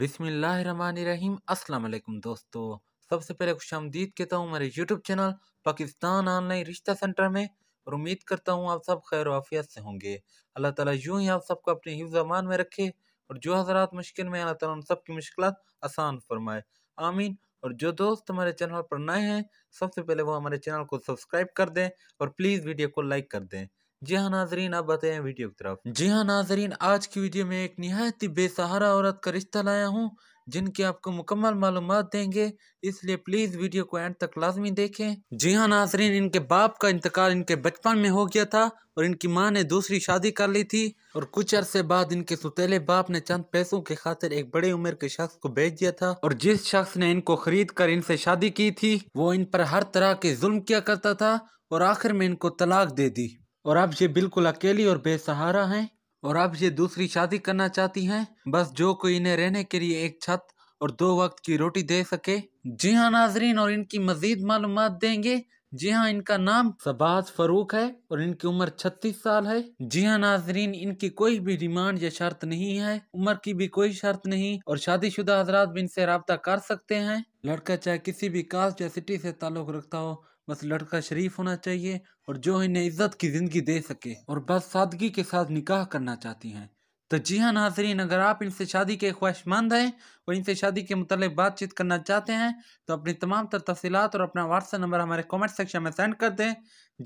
बिसमीम असलम दोस्तों सबसे पहले खुश आमदीद कहता हूँ मेरे यूट्यूब चैनल पाकिस्तान ऑनलाइन रिश्ता सेंटर में और उम्मीद करता हूँ आप सब खैर वाफियत से होंगे अल्लाह ताला यूँ ही आप सबको अपने हिफ्ज अमान में रखे और जो हजरात मुश्किल में अल्लाह ताला उन सब की मुश्किल आसान फरमाए आमीन और जो दोस्त हमारे चैनल पर नए हैं सबसे पहले वो हमारे चैनल को सब्सक्राइब कर दें और प्लीज़ वीडियो को लाइक कर दें जी हाँ नाजरीन आप बताए वीडियो की तरफ जी हाँ नाजरीन आज की वीडियो में एक नहायत ही बेसहारा औरत का रिश्ता लाया हूँ जिनकी आपको मुकम्मल मालूम देंगे इसलिए प्लीज़ वीडियो को एंड तक लाजमी देखें जी हाँ नाजरीन इनके बाप का इंतकाल इनके बचपन में हो गया था और इनकी माँ ने दूसरी शादी कर ली थी और कुछ अरसे बाद इनके सुतेले बाप ने चंद पैसों के खातिर एक बड़े उम्र के शख्स को बेच दिया था और जिस शख्स ने इनको खरीद कर इनसे शादी की थी वो इन पर हर तरह के जुल्म किया करता था और आखिर में इनको तलाक दे दी और आप ये बिल्कुल अकेली और बेसहारा हैं और आप ये दूसरी शादी करना चाहती हैं बस जो कोई इन्हें रहने के लिए एक छत और दो वक्त की रोटी दे सके जी हाँ नाजरीन और इनकी मजीद मालूम देंगे जी हाँ इनका नाम सबाज फरूक है और इनकी उम्र 36 साल है जी हाँ नाजरीन इनकी कोई भी डिमांड या शर्त नहीं है उम्र की भी कोई शर्त नहीं और शादीशुदा हजरा भी इनसे रबता कर सकते हैं लड़का चाहे किसी भी कास्ट या सिटी से ताल्लुक रखता हो बस लड़का शरीफ होना चाहिए और जो इन्हें इज्जत की जिंदगी दे सके और बस सादगी के साथ निकाह करना चाहती हैं तो जी हाँ नाजरीन अगर आप इनसे शादी के ख्वाहिशमंद हैं और इनसे शादी के मतलब बातचीत करना चाहते हैं तो अपनी तमाम तर तफसीत और अपना व्हाट्सएप नंबर हमारे कमेंट सेक्शन में सेंड कर दें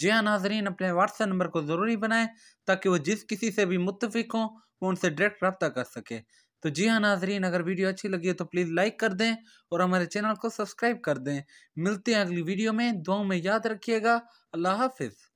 जी हाँ नाजरीन अपने व्हाट्सएप नंबर को ज़रूरी बनाएं ताकि वो जिस किसी से भी मुतफिक हों वो उनसे डायरेक्ट रब्ता कर सके तो जी हाँ नाजरीन अगर वीडियो अच्छी लगी हो तो प्लीज़ लाइक कर दें और हमारे चैनल को सब्सक्राइब कर दें मिलते हैं अगली वीडियो में दुआ में याद रखिएगा अल्लाह हाफिज़